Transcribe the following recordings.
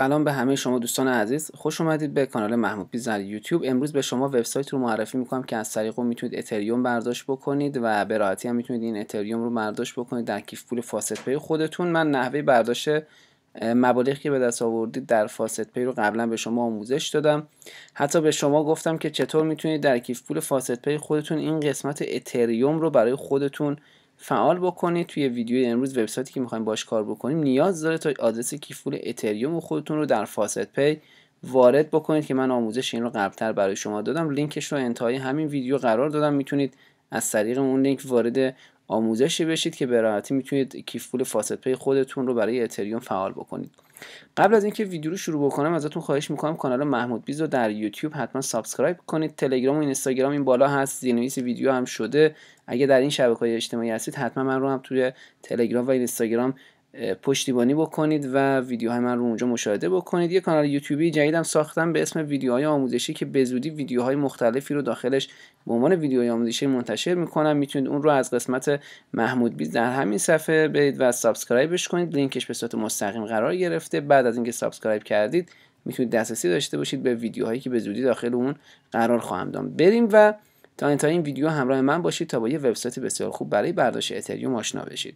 سلام به همه شما دوستان عزیز خوش اومدید به کانال محمود پیز یوتیوب امروز به شما وبسایت رو معرفی میکنم که از طریق اون میتونید اتریوم برداشت بکنید و به راحتی هم میتونید این اتریوم رو برداشت بکنید در کیف پول فاست پی خودتون من نحوه برداشت مبالغی که به دست آوردید در فاست پی رو قبلا به شما آموزش دادم حتی به شما گفتم که چطور میتونید در کیف پول فاست پی خودتون این قسمت اتریوم رو برای خودتون فعال بکنید توی ویدیو امروز وبسایتی که میخوایم باش کار بکنیم نیاز داره تا آدرس کیفول اتریوم و خودتون رو در فاست پی وارد بکنید که من آموزش این رو قبلتر برای شما دادم لینکش رو انتهای همین ویدیو قرار دادم میتونید از طریق اون لینک وارد آموزشی بشید که به راحتی میتونید کیف پول پی خودتون رو برای اتریوم فعال بکنید قبل از اینکه ویدیو رو شروع بکنم ازتون خواهش میکنم کانال محمود بیز رو در یوتیوب حتما سابسکرایب کنید تلگرام و اینستاگرام این بالا هست زیرنویس ویدیو هم شده اگه در این شبکه های اجتماعی هستید حتما من رو هم توی تلگرام و اینستاگرام پشتیبانی بکنید و ویدیوهای من رو اونجا مشاهده بکنید یه کانال یوتیوبی جدیدم ساختم به اسم ویدیوهای آموزشی که به زودی ویدیوهای مختلفی رو داخلش به عنوان ویدیوهای آموزشی منتشر میکنم میتونید اون رو از قسمت محمود بیز در همین صفحه برید و سابسکرایبش کنید لینکش به صورت مستقیم قرار گرفته بعد از اینکه سابسکرایب کردید میتونید دسترسی داشته باشید به ویدیوهایی که به زودی داخل اون قرار خواهم داد بریم و تا انتهای این ویدیو همراه من باشید تا با یه وبسایت بسیار خوب برای برداشت اتریوم آشنا بشید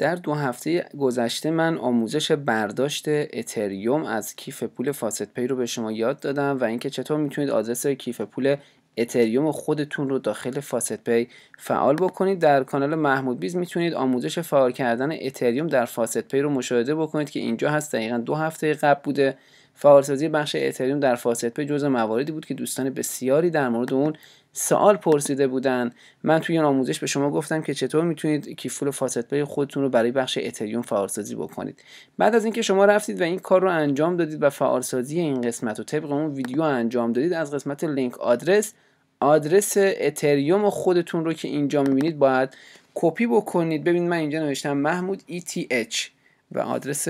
در دو هفته گذشته من آموزش برداشت اتریوم از کیف پول فاسد پی رو به شما یاد دادم و اینکه چطور میتونید آدرس کیف پول اتریوم خودتون رو داخل فاسد پی فعال بکنید در کانال محمود بیز میتونید آموزش فعال کردن اتریوم در فاسد پی رو مشاهده بکنید که اینجا هست دقیقا دو هفته قبل بوده فعالسازی بخش اتریوم در فاسد پی جزء مواردی بود که دوستان بسیاری در مورد اون سوال پرسیده بودن من توی این آموزش به شما گفتم که چطور میتونید کیفول فاسد پی خودتون رو برای بخش اتریوم فعالسازی بکنید بعد از اینکه شما رفتید و این کار رو انجام دادید و فعالسازی این قسمت رو طبق اون ویدیو انجام دادید از قسمت لینک آدرس آدرس اتریوم خودتون رو که اینجا میبینید باید کپی بکنید ببین من اینجا نوشتم محمود ETH و آدرس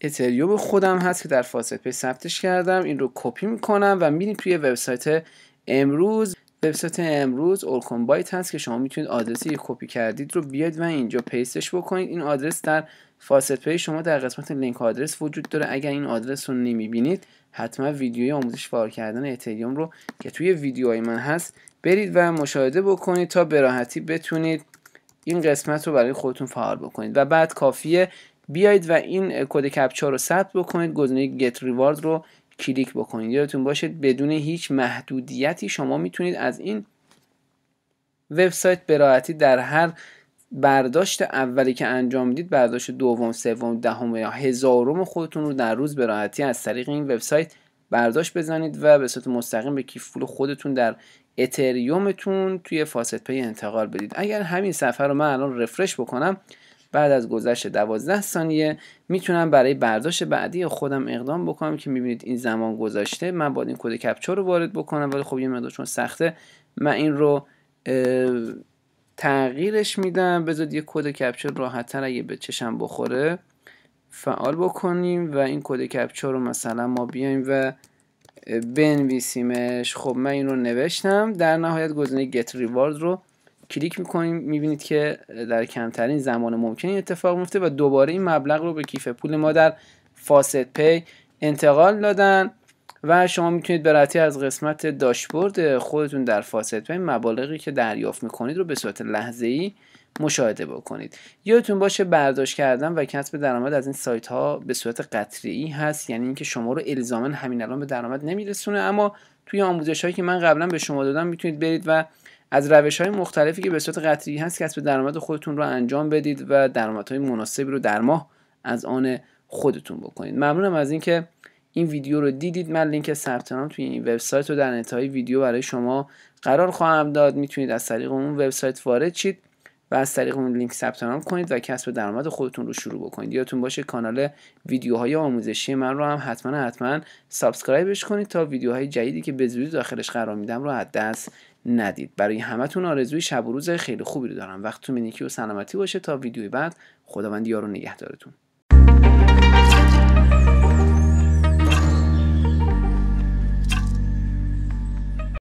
اتریوم خودم هست که در فاصل پی ثبتش کردم این رو کپی میکنم و میریم توی وبسایت امروز وبسایت امروز اورکن بایت هست که شما میتونید آدرسی که کپی کردید رو بیاد و اینجا پیستش بکنید این آدرس در فاصل پی شما در قسمت لینک آدرس وجود داره اگر این آدرس رو نمیبینید حتما ویدیوی آموزش فعال کردن اتریوم رو که توی ویدیوهای من هست برید و مشاهده بکنید تا به راحتی بتونید این قسمت رو برای خودتون فعال بکنید و بعد کافیه بیایید و این کد کپچا رو ثبت بکنید گزینه گت ریوارد رو کلیک بکنید یادتون باشید بدون هیچ محدودیتی شما میتونید از این وبسایت به در هر برداشت اولی که انجام دید برداشت دوم سوم دهم یا هزارم خودتون رو در روز به از طریق این وبسایت برداشت بزنید و به صورت مستقیم به کیف پول خودتون در اتریومتون توی فاست پی انتقال بدید اگر همین صفحه رو من الان رفرش بکنم بعد از گذشت 12 ثانیه میتونم برای برداشت بعدی خودم اقدام بکنم که میبینید این زمان گذاشته من باید این کد کپچا رو وارد بکنم ولی خب یه مقدار چون سخته من این رو تغییرش میدم بذارید یه کد کپچا راحتتر اگه به چشم بخوره فعال بکنیم و این کد کپچا رو مثلا ما بیایم و بنویسیمش خب من این رو نوشتم در نهایت گزینه گت ریوارد رو کلیک میکنیم میبینید که در کمترین زمان ممکن اتفاق میفته و دوباره این مبلغ رو به کیف پول ما در فاسد پی انتقال دادن و شما میتونید به از قسمت داشبورد خودتون در فاست پی مبالغی که دریافت میکنید رو به صورت لحظه ای مشاهده بکنید یادتون باشه برداشت کردن و کسب درآمد از این سایت ها به صورت ای هست یعنی اینکه شما رو الزاما همین الان به درآمد نمیرسونه اما توی آموزش هایی که من قبلا به شما دادم میتونید برید و از روش های مختلفی که به صورت قطعی هست کسب درآمد خودتون رو انجام بدید و درآمدهای مناسبی رو در ماه از آن خودتون بکنید ممنونم از اینکه این ویدیو رو دیدید من لینک ثبت نام توی این وبسایت رو در انتهای ویدیو برای شما قرار خواهم داد میتونید از طریق اون وبسایت وارد شید و از طریق اون لینک ثبت نام کنید و کسب درآمد خودتون رو شروع بکنید یادتون باشه کانال ویدیوهای آموزشی من رو هم حتما حتما سابسکرایبش کنید تا ویدیوهای جدیدی که به زودی داخلش قرار میدم رو از دست ندید برای همتون آرزوی شب و روز خیلی خوبی رو دارم وقتتون نیکی و سلامتی باشه تا ویدیوی بعد خداوند یار و نگهدارتون